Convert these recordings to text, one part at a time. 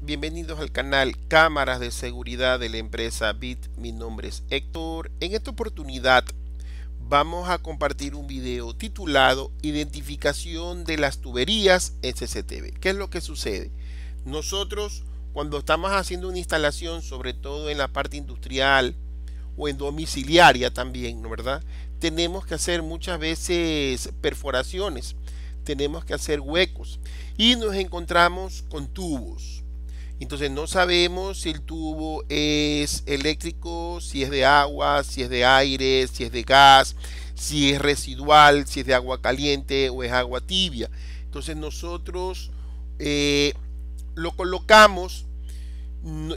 bienvenidos al canal Cámaras de Seguridad de la empresa BIT, mi nombre es Héctor. En esta oportunidad vamos a compartir un video titulado Identificación de las tuberías SCTV. ¿Qué es lo que sucede? Nosotros cuando estamos haciendo una instalación, sobre todo en la parte industrial o en domiciliaria también, verdad? Tenemos que hacer muchas veces perforaciones tenemos que hacer huecos y nos encontramos con tubos. Entonces no sabemos si el tubo es eléctrico, si es de agua, si es de aire, si es de gas, si es residual, si es de agua caliente o es agua tibia. Entonces nosotros eh, lo colocamos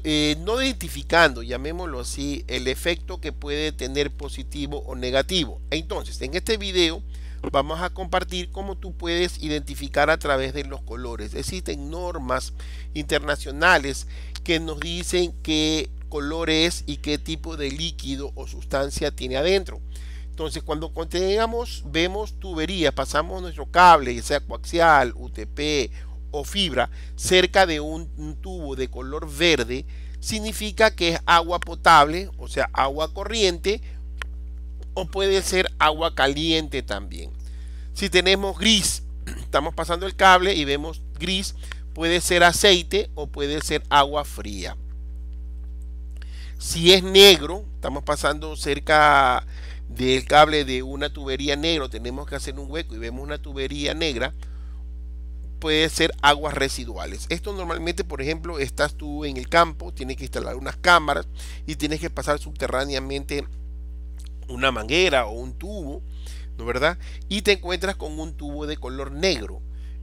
eh, no identificando, llamémoslo así, el efecto que puede tener positivo o negativo. Entonces, en este video vamos a compartir cómo tú puedes identificar a través de los colores. Existen normas internacionales que nos dicen qué color es y qué tipo de líquido o sustancia tiene adentro. Entonces, cuando contengamos, vemos tuberías, pasamos nuestro cable, ya sea coaxial, UTP o fibra, cerca de un tubo de color verde, significa que es agua potable, o sea, agua corriente o puede ser agua caliente también. Si tenemos gris, estamos pasando el cable y vemos gris, puede ser aceite o puede ser agua fría. Si es negro, estamos pasando cerca del cable de una tubería negro, tenemos que hacer un hueco y vemos una tubería negra, puede ser aguas residuales. Esto normalmente, por ejemplo, estás tú en el campo, tienes que instalar unas cámaras y tienes que pasar subterráneamente una manguera o un tubo, ¿no verdad? Y te encuentras con un tubo de color negro.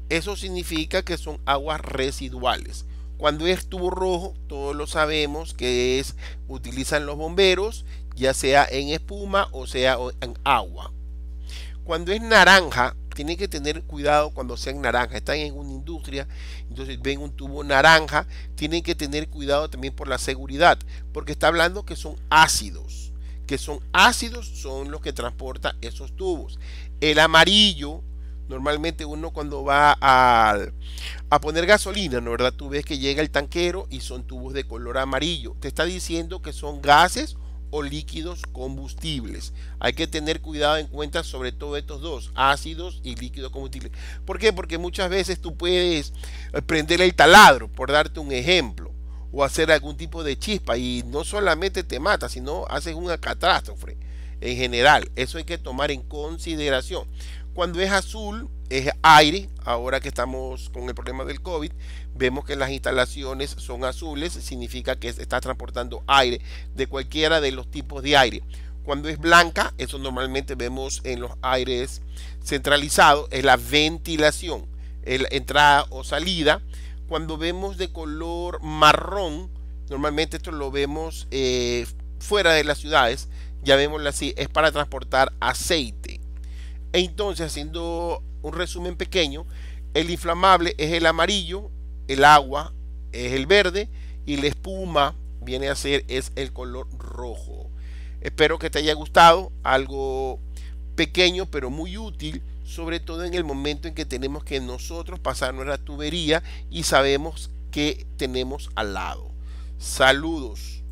Eso significa que son aguas residuales. Cuando es tubo rojo, todos lo sabemos que es utilizan los bomberos, ya sea en espuma o sea en agua. Cuando es naranja, tienen que tener cuidado cuando sean naranja. Están en una industria, entonces ven un tubo naranja, tienen que tener cuidado también por la seguridad, porque está hablando que son ácidos que son ácidos son los que transporta esos tubos. El amarillo, normalmente uno cuando va a, a poner gasolina, ¿no verdad? Tú ves que llega el tanquero y son tubos de color amarillo. Te está diciendo que son gases o líquidos combustibles. Hay que tener cuidado en cuenta sobre todo estos dos, ácidos y líquidos combustibles. ¿Por qué? Porque muchas veces tú puedes eh, prender el taladro, por darte un ejemplo o hacer algún tipo de chispa y no solamente te mata, sino haces una catástrofe en general. Eso hay que tomar en consideración. Cuando es azul es aire, ahora que estamos con el problema del COVID, vemos que las instalaciones son azules, significa que está transportando aire de cualquiera de los tipos de aire. Cuando es blanca, eso normalmente vemos en los aires centralizados, es la ventilación, el entrada o salida cuando vemos de color marrón, normalmente esto lo vemos eh, fuera de las ciudades, ya llamémoslo así, es para transportar aceite. entonces, haciendo un resumen pequeño, el inflamable es el amarillo, el agua es el verde y la espuma viene a ser es el color rojo. Espero que te haya gustado, algo pequeño pero muy útil sobre todo en el momento en que tenemos que nosotros pasar nuestra tubería y sabemos que tenemos al lado. Saludos.